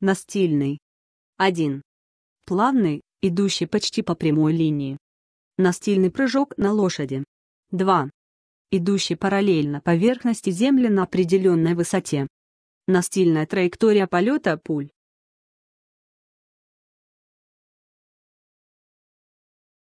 Настильный. 1. Плавный, идущий почти по прямой линии. Настильный прыжок на лошади. 2. Идущий параллельно поверхности земли на определенной высоте. Настильная траектория полета пуль.